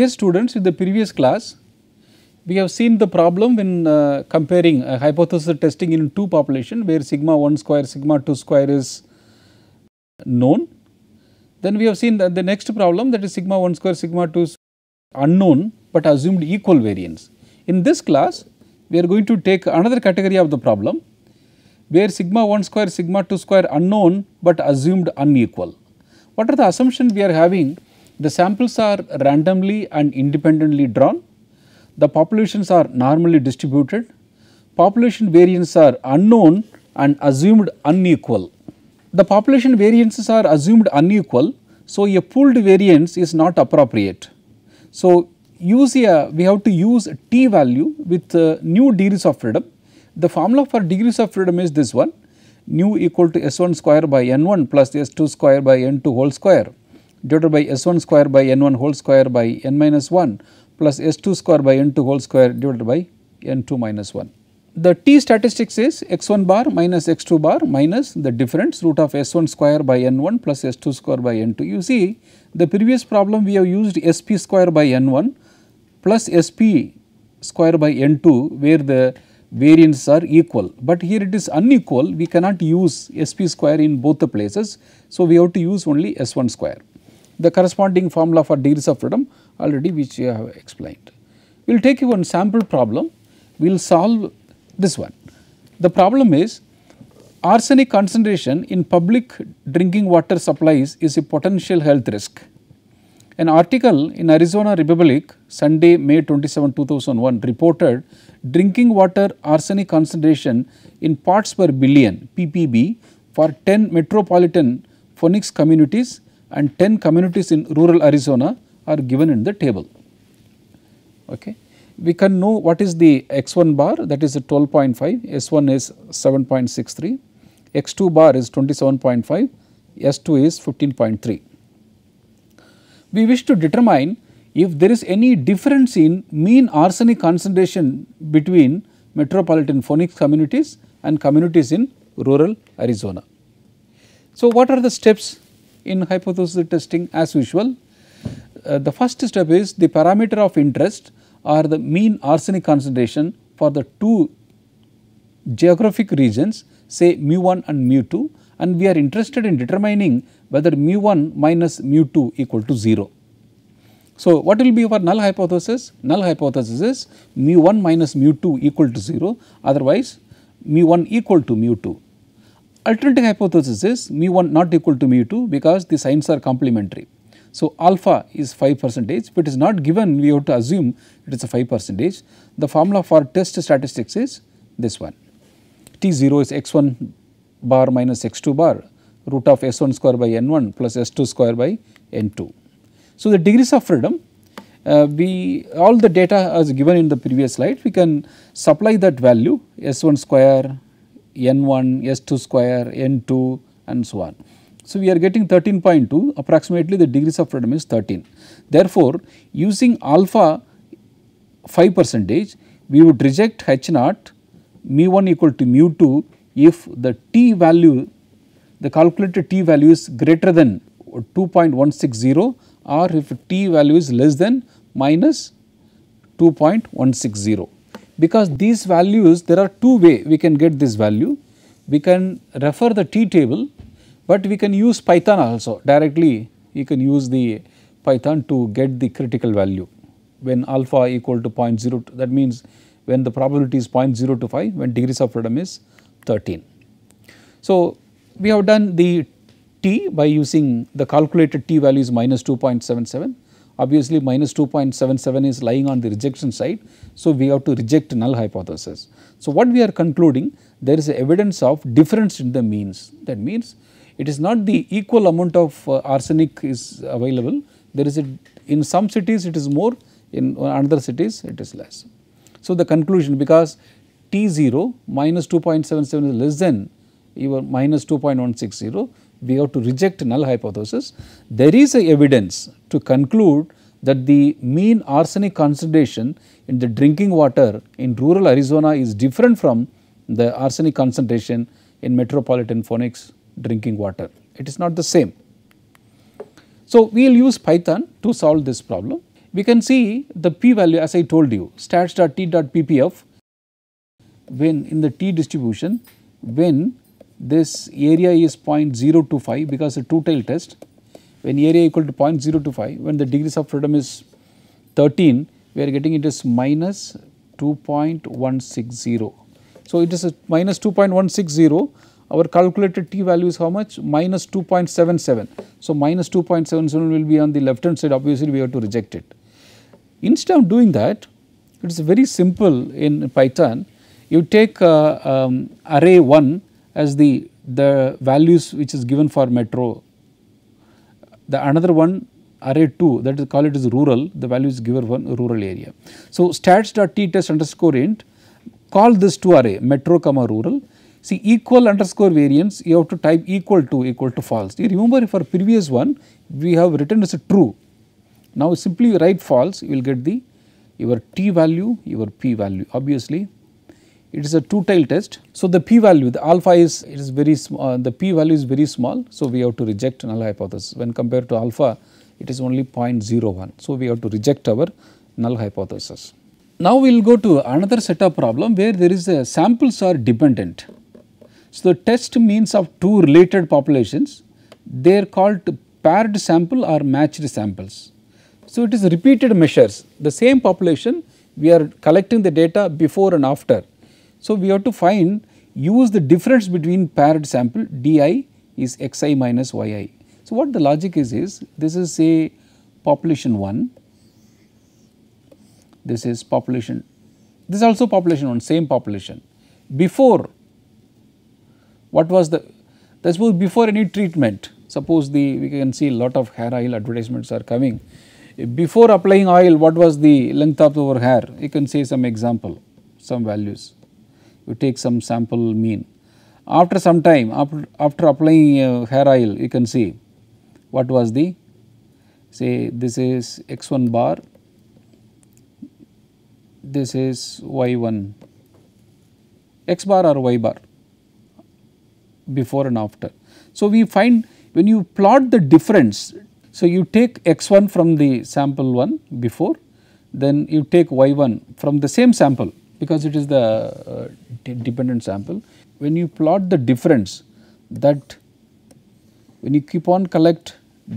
Dear students, in the previous class, we have seen the problem when uh, comparing hypothesis testing in two population where sigma 1 square, sigma 2 square is known. Then we have seen that the next problem that is sigma 1 square, sigma 2 is unknown, but assumed equal variance. In this class, we are going to take another category of the problem where sigma 1 square, sigma 2 square unknown, but assumed unequal. What are the assumptions we are having the samples are randomly and independently drawn. The populations are normally distributed. Population variance are unknown and assumed unequal. The population variances are assumed unequal. So, a pooled variance is not appropriate. So, use a we have to use t value with uh, new degrees of freedom. The formula for degrees of freedom is this one nu equal to s1 square by n1 plus s2 square by n2 whole square. Divided by S1 square by N1 whole square by N minus 1 plus S2 square by N2 whole square divided by N2 minus 1. The T statistics is x1 bar minus x2 bar minus the difference root of s1 square by n1 plus s2 square by n2. You see the previous problem we have used sp square by n1 plus sp square by n2 where the variances are equal, but here it is unequal we cannot use sp square in both the places. So, we have to use only s1 square the corresponding formula for degrees of freedom already which you have explained. We will take one sample problem, we will solve this one. The problem is arsenic concentration in public drinking water supplies is a potential health risk. An article in Arizona Republic Sunday May 27, 2001 reported drinking water arsenic concentration in parts per billion PPB for 10 metropolitan phonics communities and 10 communities in rural Arizona are given in the table. Okay. We can know what is the x1 bar that is 12.5, s1 is 7.63, x2 bar is 27.5, s2 is 15.3. We wish to determine if there is any difference in mean arsenic concentration between metropolitan phonics communities and communities in rural Arizona. So, what are the steps in hypothesis testing as usual. Uh, the first step is the parameter of interest or the mean arsenic concentration for the two geographic regions say mu 1 and mu 2 and we are interested in determining whether mu 1 minus mu 2 equal to 0. So, what will be our null hypothesis? Null hypothesis is mu 1 minus mu 2 equal to 0 otherwise mu 1 equal to mu 2. Alternative hypothesis is mu1 not equal to mu2 because the signs are complementary. So, alpha is 5 percentage, if it is not given we have to assume it is a 5 percentage. The formula for test statistics is this one T0 is x1 bar minus x2 bar root of s1 square by n1 plus s2 square by n2. So, the degrees of freedom uh, we all the data as given in the previous slide we can supply that value s1 square N1, S2 square, N2 and so on. So, we are getting 13.2 approximately the degrees of freedom is 13. Therefore, using alpha 5 percentage we would reject H naught mu 1 equal to mu 2 if the t value the calculated t value is greater than 2.160 or if t value is less than minus 2.160 because these values there are two way we can get this value. We can refer the t table, but we can use Python also directly you can use the Python to get the critical value when alpha equal to 0, that means when the probability is 0 when degrees of freedom is 13. So, we have done the t by using the calculated t value is minus 2.77 obviously minus 2.77 is lying on the rejection side. So, we have to reject null hypothesis. So, what we are concluding there is evidence of difference in the means that means it is not the equal amount of uh, arsenic is available there is a in some cities it is more in another cities it is less. So, the conclusion because T 0 minus 2.77 is less than even minus 2.160 we have to reject null hypothesis, there is a evidence to conclude that the mean arsenic concentration in the drinking water in rural Arizona is different from the arsenic concentration in metropolitan Phoenix drinking water. It is not the same. So, we will use Python to solve this problem. We can see the p value as I told you stats.t.ppf when in the t distribution when this area is 0.025 because a two tail test when area equal to 0.025 when the degrees of freedom is 13 we are getting it is minus 2.160. So, it is minus 2.160 our calculated t value is how much minus 2.77. So, minus 2.77 will be on the left hand side obviously we have to reject it. Instead of doing that it is very simple in Python you take uh, um, array 1 as the, the values which is given for metro. The another one array 2 that is call it is rural the value is given one rural area. So, stats dot t test underscore int call this two array metro comma rural see equal underscore variance you have to type equal to equal to false. You remember for previous one we have written as a true. Now, simply write false you will get the your t value your p value obviously it is a two-tailed test. So, the p-value the alpha is it is very uh, the p-value is very small. So, we have to reject null hypothesis when compared to alpha it is only 0.01. So, we have to reject our null hypothesis. Now, we will go to another set of problem where there is a samples are dependent. So, the test means of two related populations they are called paired sample or matched samples. So, it is repeated measures the same population we are collecting the data before and after so, we have to find use the difference between paired sample di is xi minus yi. So, what the logic is is this is say population 1, this is population, this is also population 1 same population. Before what was the, that suppose before any treatment suppose the we can see lot of hair oil advertisements are coming. Before applying oil what was the length of our hair you can say some example some values you take some sample mean. After some time after, after applying uh, hair oil you can see what was the say this is x1 bar, this is y1 x bar or y bar before and after. So, we find when you plot the difference, so you take x1 from the sample 1 before, then you take y1 from the same sample because it is the uh, dependent sample. When you plot the difference that when you keep on collect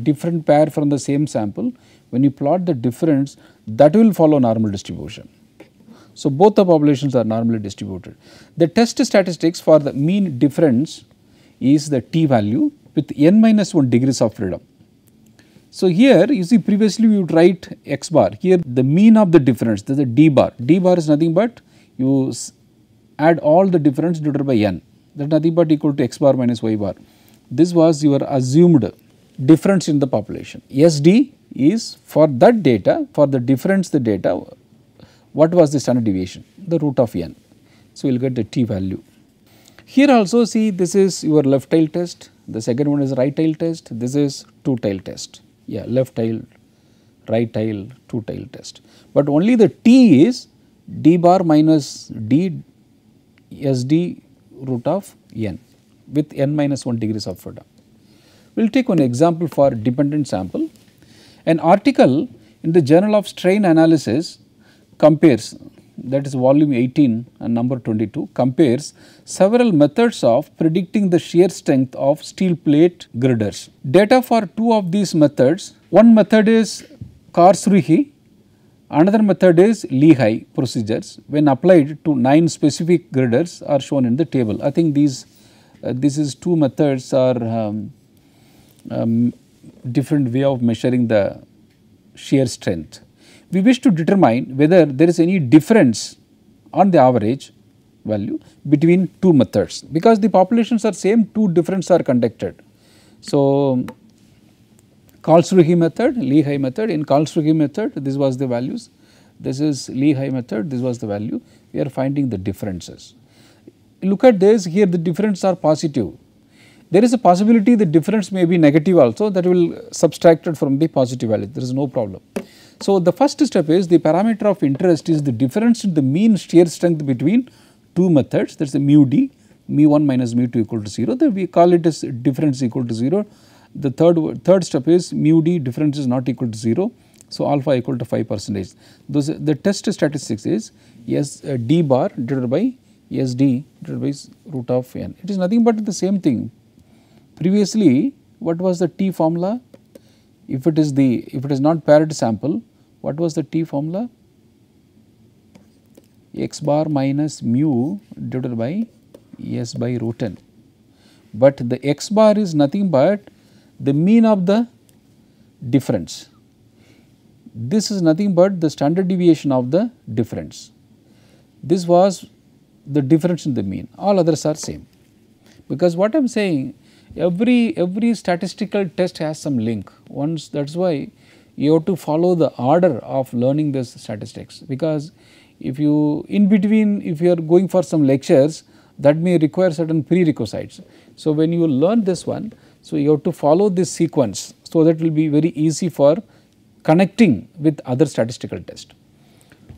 different pair from the same sample, when you plot the difference that will follow normal distribution. So, both the populations are normally distributed. The test statistics for the mean difference is the t value with n minus 1 degrees of freedom. So, here you see previously we would write x bar, here the mean of the difference the d bar, d bar is nothing but you add all the difference divided by n that is nothing but equal to x bar minus y bar. This was your assumed difference in the population. SD is for that data for the difference the data what was the standard deviation the root of n. So, we will get the t value. Here also see this is your left tail test, the second one is right tail test, this is two tail test, yeah left tail, right tail, two tail test. But only the t is d bar minus d s d root of n with n minus 1 degrees of freedom. We will take one example for dependent sample. An article in the journal of strain analysis compares that is volume 18 and number 22 compares several methods of predicting the shear strength of steel plate girders. Data for two of these methods, one method is Karlsruhe Another method is Lehigh procedures when applied to 9 specific girders, are shown in the table. I think these uh, this is two methods are um, um, different way of measuring the shear strength. We wish to determine whether there is any difference on the average value between two methods because the populations are same two difference are conducted. So, Karlsruhe method, Lehigh method. In Karlsruhe method, this was the values. This is Lehigh method, this was the value. We are finding the differences. Look at this, here the differences are positive. There is a possibility the difference may be negative also that will subtracted from the positive value, there is no problem. So, the first step is the parameter of interest is the difference in the mean shear strength between two methods that is the mu d mu 1 minus mu 2 equal to 0 then we call it as difference equal to 0 the third, third step is mu d difference is not equal to 0. So, alpha equal to 5 percentage. Those, the test statistics is yes uh, d bar divided by s d divided by root of n. It is nothing but the same thing. Previously, what was the t formula? If it is the if it is not paired sample, what was the t formula? x bar minus mu divided by s by root n. But the x bar is nothing but the mean of the difference. This is nothing but the standard deviation of the difference. This was the difference in the mean, all others are same. Because what I am saying every every statistical test has some link once that is why you have to follow the order of learning this statistics because if you in between if you are going for some lectures that may require certain prerequisites. So, when you learn this one so, you have to follow this sequence. So, that will be very easy for connecting with other statistical test.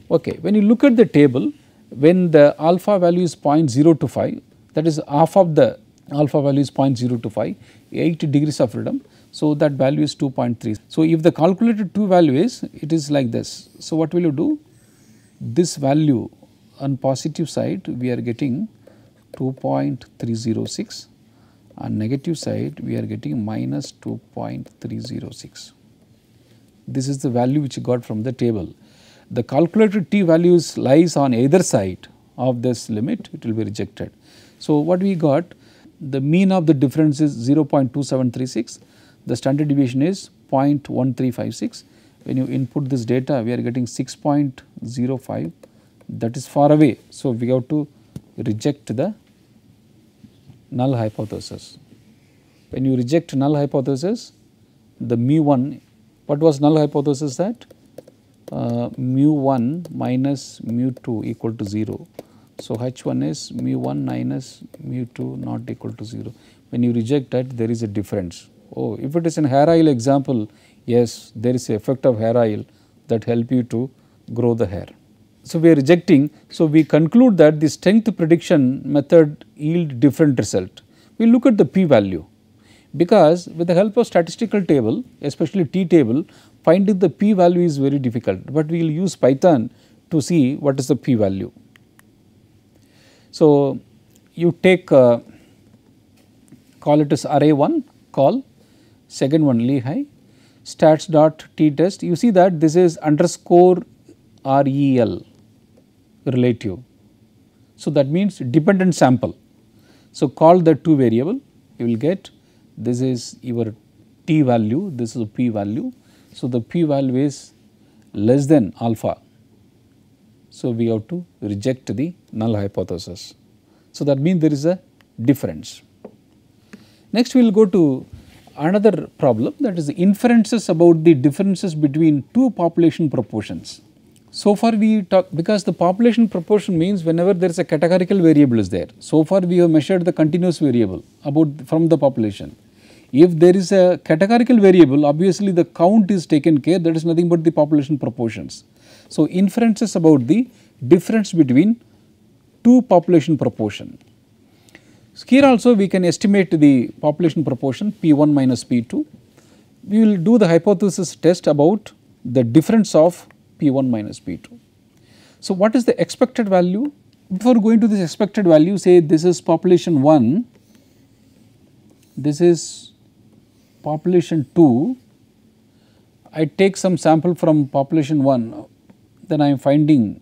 Okay. When you look at the table, when the alpha value is 0 0.025 that is half of the alpha value is 0 0.025 8 degrees of freedom. So, that value is 2.3. So, if the calculated 2 value is it is like this. So, what will you do? This value on positive side we are getting 2.306 on negative side, we are getting minus 2.306. This is the value which you got from the table. The calculated t values lies on either side of this limit, it will be rejected. So, what we got the mean of the difference is 0.2736, the standard deviation is 0.1356. When you input this data, we are getting 6.05 that is far away. So, we have to reject the null hypothesis. When you reject null hypothesis, the mu 1, what was null hypothesis that? Uh, mu 1 minus mu 2 equal to 0. So, h 1 is mu 1 minus mu 2 not equal to 0. When you reject that, there is a difference. Oh, if it is an hair oil example, yes, there is effect of hair oil that help you to grow the hair. So, we are rejecting. So, we conclude that the strength prediction method yield different result. We look at the p value because with the help of statistical table especially t table finding the p value is very difficult, but we will use Python to see what is the p value. So, you take uh, call it as array 1 call second one Lehigh stats dot t test you see that this is underscore rel relative. So, that means dependent sample. So, call the 2 variable you will get this is your t value this is a p value. So, the p value is less than alpha. So, we have to reject the null hypothesis. So, that means there is a difference. Next we will go to another problem that is the inferences about the differences between two population proportions. So far we talk because the population proportion means whenever there is a categorical variable is there. So far we have measured the continuous variable about from the population. If there is a categorical variable obviously the count is taken care that is nothing but the population proportions. So inferences about the difference between two population proportion. So here also we can estimate the population proportion P1 minus P2. We will do the hypothesis test about the difference of P1 minus P2. So, what is the expected value? Before going to this expected value say this is population 1, this is population 2, I take some sample from population 1, then I am finding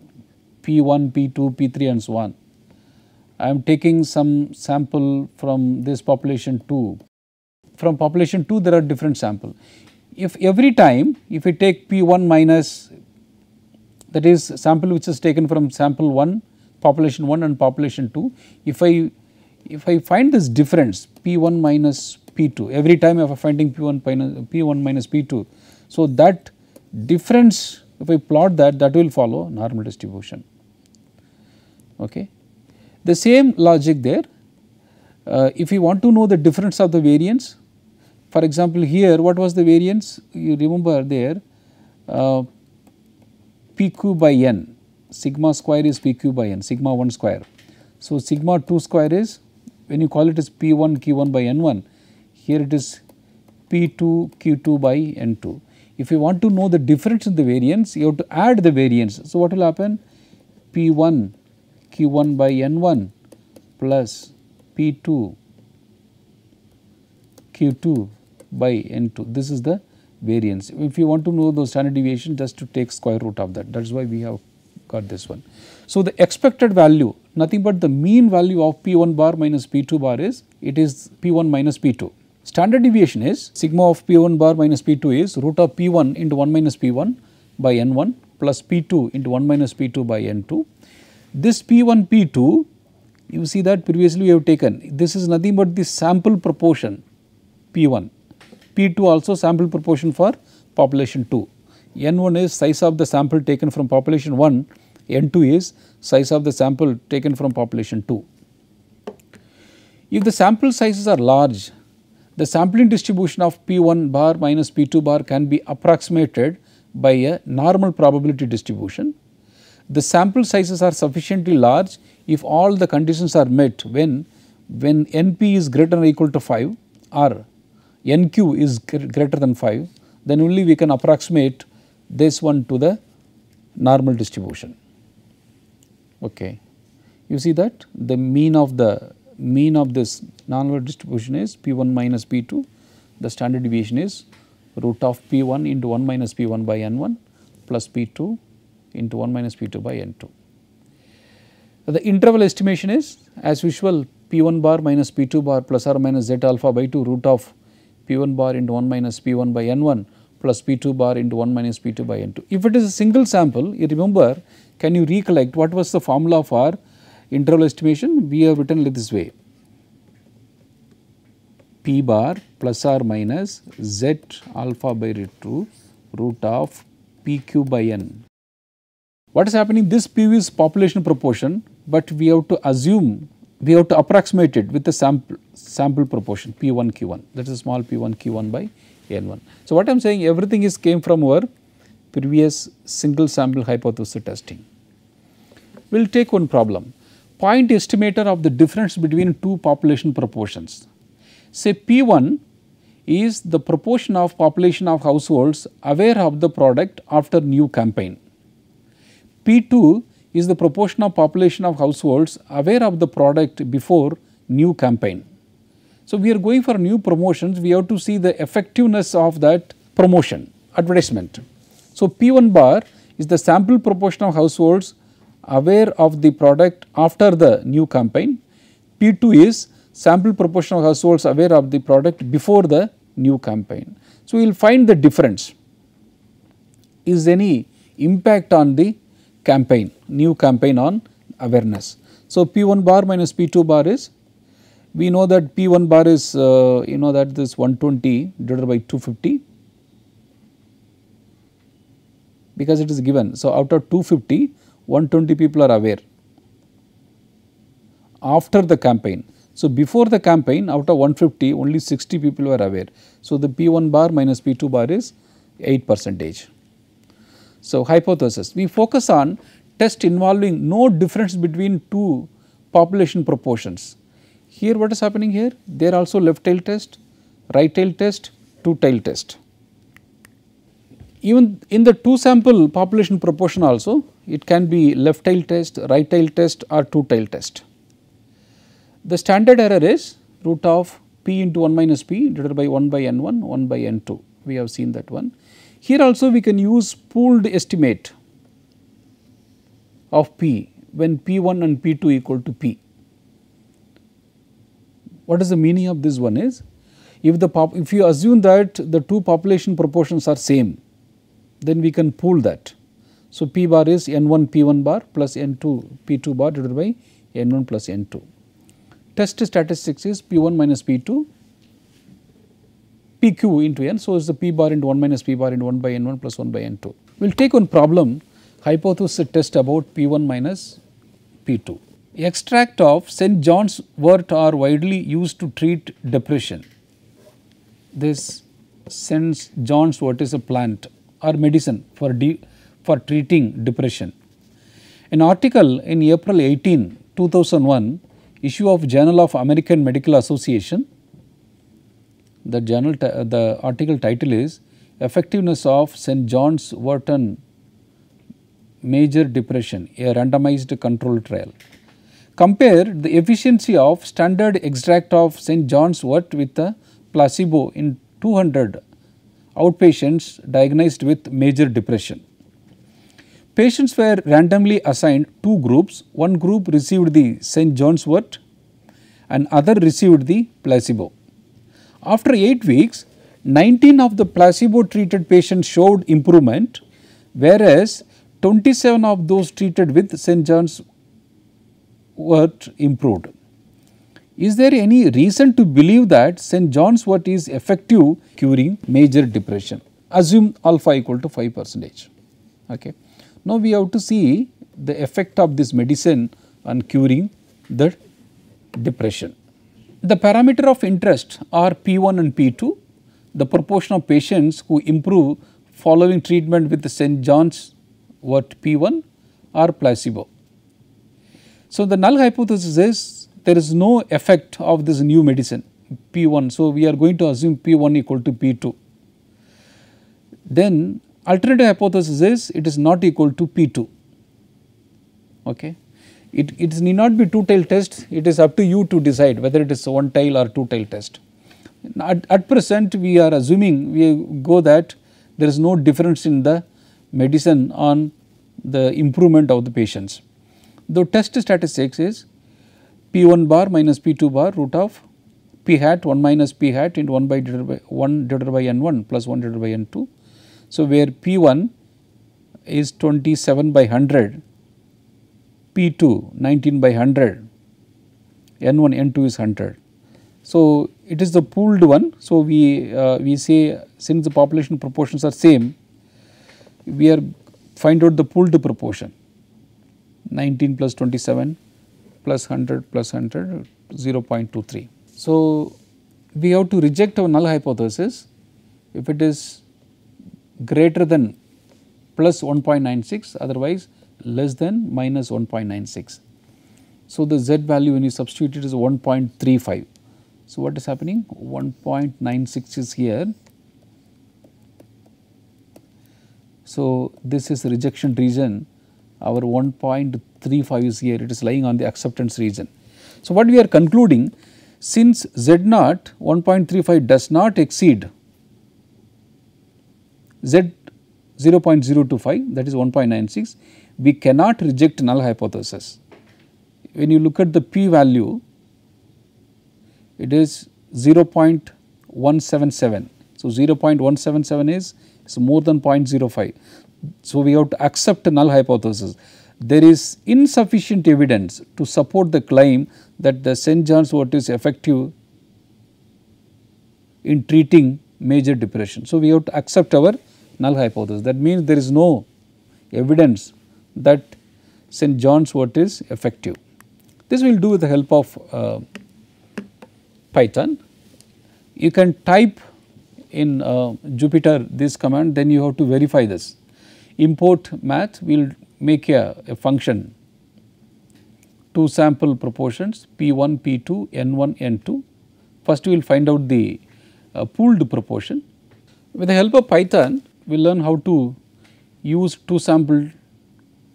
P1, P2, P3 and so on. I am taking some sample from this population 2. From population 2 there are different sample. If every time if we take P1 minus that is sample which is taken from sample 1 population 1 and population 2 if I if I find this difference P1 minus P2 every time I am finding P1 minus P1 minus P2. So, that difference if I plot that that will follow normal distribution. Okay. The same logic there uh, if you want to know the difference of the variance for example, here what was the variance you remember there uh, pq by n, sigma square is pq by n, sigma 1 square. So, sigma 2 square is when you call it as p1 q1 by n1, here it is p2 q2 by n2. If you want to know the difference in the variance, you have to add the variance. So, what will happen? p1 q1 by n1 plus p2 q2 by n2. This is the variance. If you want to know the standard deviation, just to take square root of that. That is why we have got this one. So, the expected value, nothing but the mean value of P1 bar minus P2 bar is, it is P1 minus P2. Standard deviation is sigma of P1 bar minus P2 is root of P1 into 1 minus P1 by N1 plus P2 into 1 minus P2 by N2. This P1, P2, you see that previously we have taken, this is nothing but the sample proportion P1 P2 also sample proportion for population 2. N1 is size of the sample taken from population 1, N2 is size of the sample taken from population 2. If the sample sizes are large, the sampling distribution of P1 bar minus P2 bar can be approximated by a normal probability distribution. The sample sizes are sufficiently large if all the conditions are met when, when NP is greater than or equal to 5 or nq is greater than 5 then only we can approximate this one to the normal distribution. Okay. You see that the mean of the mean of this normal distribution is p1 minus p2 the standard deviation is root of p1 into 1 minus p1 by n1 plus p2 into 1 minus p2 by n2. The interval estimation is as usual p1 bar minus p2 bar plus or minus z alpha by 2 root of P1 bar into 1 minus P1 by N1 plus P2 bar into 1 minus P2 by N2. If it is a single sample, you remember, can you recollect what was the formula for interval estimation? We have written it this way, P bar plus or minus Z alpha by root 2 root of PQ by N. What is happening? This p is population proportion, but we have to assume we have to approximate it with the sample, sample proportion P1 Q1 that is small P1 Q1 by N1. So, what I am saying everything is came from our previous single sample hypothesis testing. We will take one problem point estimator of the difference between two population proportions. Say P1 is the proportion of population of households aware of the product after new campaign. P2 is the proportion of population of households aware of the product before new campaign. So, we are going for new promotions, we have to see the effectiveness of that promotion advertisement. So, P1 bar is the sample proportion of households aware of the product after the new campaign. P2 is sample proportion of households aware of the product before the new campaign. So, we will find the difference. Is any impact on the campaign, new campaign on awareness. So, P1 bar minus P2 bar is we know that P1 bar is uh, you know that this 120 divided by 250 because it is given. So, out of 250 120 people are aware after the campaign. So, before the campaign out of 150 only 60 people were aware. So, the P1 bar minus P2 bar is 8 percentage. So, hypothesis we focus on test involving no difference between two population proportions. Here what is happening here? They are also left tail test, right tail test, two tail test. Even in the two sample population proportion also it can be left tail test, right tail test or two tail test. The standard error is root of p into 1 minus p divided by 1 by n 1 1 by n 2 we have seen that one here also we can use pooled estimate of P when P 1 and P 2 equal to P. What is the meaning of this one is if the if you assume that the two population proportions are same then we can pool that. So, P bar is n 1 P 1 bar plus n 2 P 2 bar divided by n 1 plus n 2. Test statistics is P 1 minus P 2 PQ into n. So, is the p bar into 1 minus p bar into 1 by n1 plus 1 by n2. We will take one problem hypothesis test about p1 minus p2. Extract of St. John's wort are widely used to treat depression. This St. John's wort is a plant or medicine for, for treating depression. An article in April 18, 2001 issue of Journal of American Medical Association the journal the article title is effectiveness of St John's Wharton major depression a randomized control trial. Compare the efficiency of standard extract of St John's wort with a placebo in 200 outpatients diagnosed with major depression. Patients were randomly assigned two groups, one group received the St John's wort and other received the placebo. After 8 weeks, 19 of the placebo treated patients showed improvement, whereas 27 of those treated with St. John's wort improved. Is there any reason to believe that St. John's wort is effective curing major depression? Assume alpha equal to 5 percentage. Okay. Now, we have to see the effect of this medicine on curing the depression. The parameter of interest are P1 and P2, the proportion of patients who improve following treatment with the St. John's what P1 or placebo. So, the null hypothesis is there is no effect of this new medicine P1. So, we are going to assume P1 equal to P2. Then alternative hypothesis is it is not equal to P2. Okay. It, it need not be two tail test, it is up to you to decide whether it is one tail or two tail test. At, at present, we are assuming we go that there is no difference in the medicine on the improvement of the patients. The test statistics is P1 bar minus P2 bar root of P hat 1 minus P hat into 1 by divided by 1 divided by N1 plus 1 divided by N2. So, where P1 is 27 by 100 P2 19 by 100, N1 N2 is 100. So, it is the pooled one. So, we, uh, we say since the population proportions are same, we are find out the pooled proportion 19 plus 27 plus 100 plus 100 0.23. So, we have to reject our null hypothesis if it is greater than plus 1.96 otherwise less than minus 1.96. So, the z value when you substitute it is 1.35. So, what is happening 1.96 is here. So, this is rejection region our 1.35 is here it is lying on the acceptance region. So, what we are concluding since z naught 1.35 does not exceed z 0.025 that is 1.96 we cannot reject null hypothesis. When you look at the p value, it is 0.177. So, 0.177 is, is more than 0.05. So, we have to accept null hypothesis. There is insufficient evidence to support the claim that the St. John's wort is effective in treating major depression. So, we have to accept our null hypothesis. That means there is no evidence that St. John's wort is effective. This we will do with the help of uh, Python. You can type in uh, Jupyter this command then you have to verify this. Import math we will make a, a function two sample proportions P1, P2, N1, N2. First we will find out the uh, pooled proportion. With the help of Python we will learn how to use two sample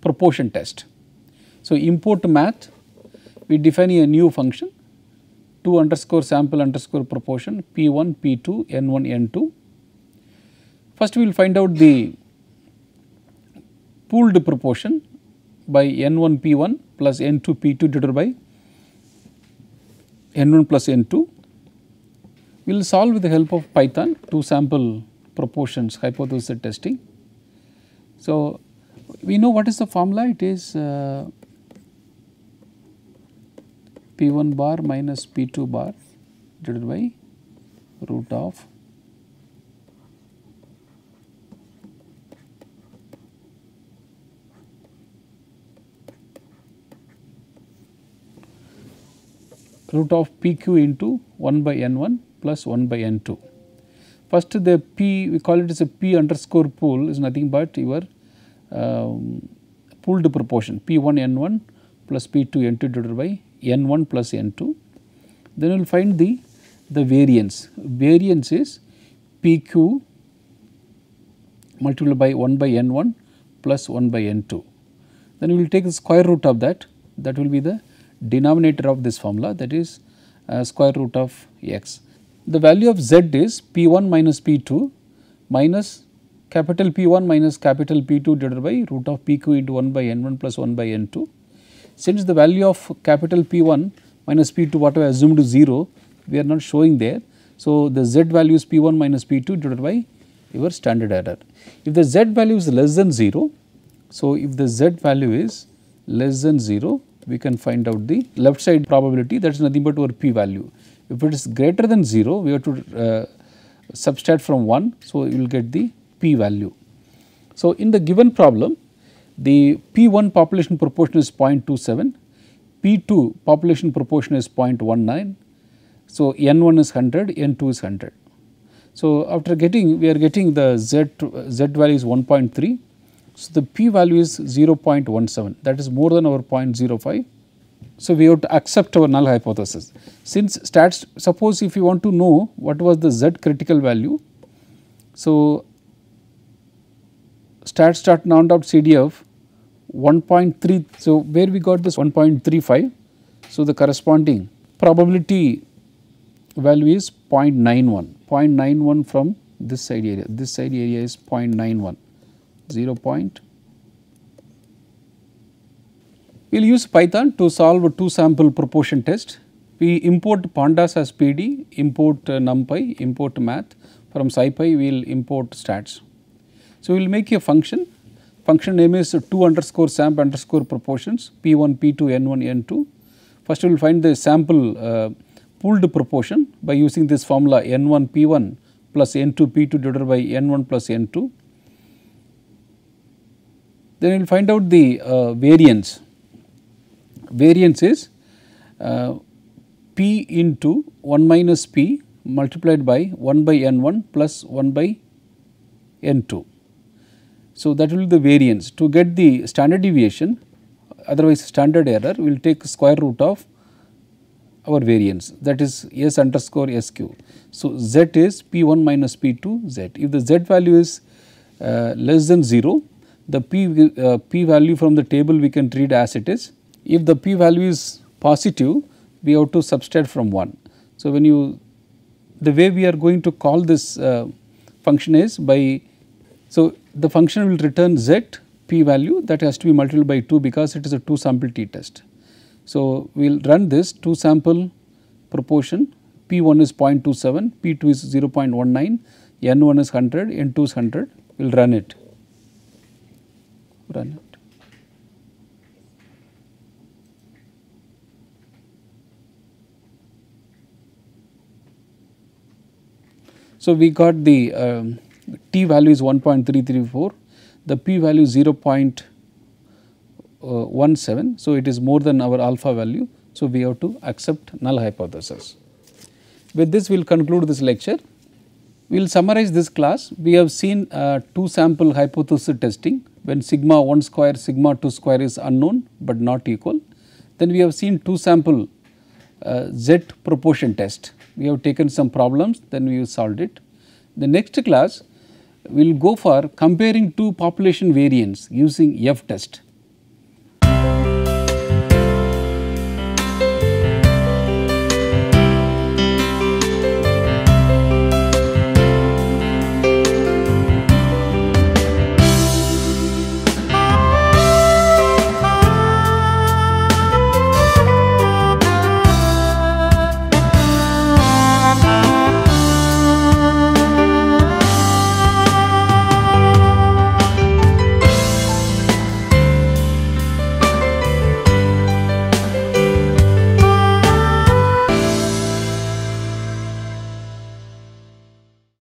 proportion test. So, import math we define a new function 2 underscore sample underscore proportion p1 p2 n1 n2. First we will find out the pooled proportion by n1 p1 plus n2 p2 divided by n1 plus n2. We will solve with the help of Python two sample proportions hypothesis testing. So, we know what is the formula it is uh, P1 bar minus P2 bar divided by root of root of PQ into 1 by N1 plus 1 by N2. First the P we call it as a P underscore pool is nothing but your um, pooled proportion P1 N1 plus P2 N2 divided by N1 plus N2. Then you will find the, the variance. Variance is PQ multiplied by 1 by N1 plus 1 by N2. Then you will take the square root of that, that will be the denominator of this formula that is uh, square root of x. The value of z is P1 minus P2 minus capital P1 minus capital P2 divided by root of PQ into 1 by N1 plus 1 by N2. Since the value of capital P1 minus P2 whatever assumed to 0, we are not showing there. So, the Z value is P1 minus P2 divided by your standard error. If the Z value is less than 0, so if the Z value is less than 0, we can find out the left side probability that is nothing but our P value. If it is greater than 0, we have to uh, subtract from 1, so you will get the p value. So, in the given problem the p1 population proportion is 0.27, p2 population proportion is 0.19, so n1 is 100, n2 is 100. So, after getting we are getting the z, z value is 1.3, so the p value is 0.17 that is more than our 0.05. So, we have to accept our null hypothesis. Since stats suppose if you want to know what was the z critical value, so CDF. 1.3. So, where we got this 1.35. So, the corresponding probability value is 0.91, 0.91 from this side area, this side area is 0.91, 0. We will use Python to solve a two sample proportion test. We import pandas as PD, import uh, numpy, import math, from SciPy we will import stats. So, we will make a function, function name is 2 underscore sample underscore proportions P1, P2, N1, N2. First we will find the sample uh, pooled proportion by using this formula N1 P1 plus N2 P2 divided by N1 plus N2. Then we will find out the uh, variance. Variance is uh, P into 1 minus P multiplied by 1 by N1 plus 1 by N2. So, that will be the variance. To get the standard deviation, otherwise standard error, we will take square root of our variance that is S underscore SQ. So, Z is P1 minus P2 Z. If the Z value is uh, less than 0, the P, uh, P value from the table we can treat as it is. If the P value is positive, we have to subtract from 1. So, when you the way we are going to call this uh, function is by so the function will return z p value that has to be multiplied by 2 because it is a 2 sample t test. So, we will run this 2 sample proportion P1 is 0.27, P2 is 0.19, N1 is 100, N2 is 100, we will run it, run it. So, we got the um, t value is 1.334, the p value is 0 uh, 0.17. So, it is more than our alpha value. So, we have to accept null hypothesis. With this we will conclude this lecture. We will summarize this class. We have seen uh, 2 sample hypothesis testing when sigma 1 square sigma 2 square is unknown but not equal. Then we have seen 2 sample uh, z proportion test. We have taken some problems then we have solved it. The next class we will go for comparing two population variants using F test.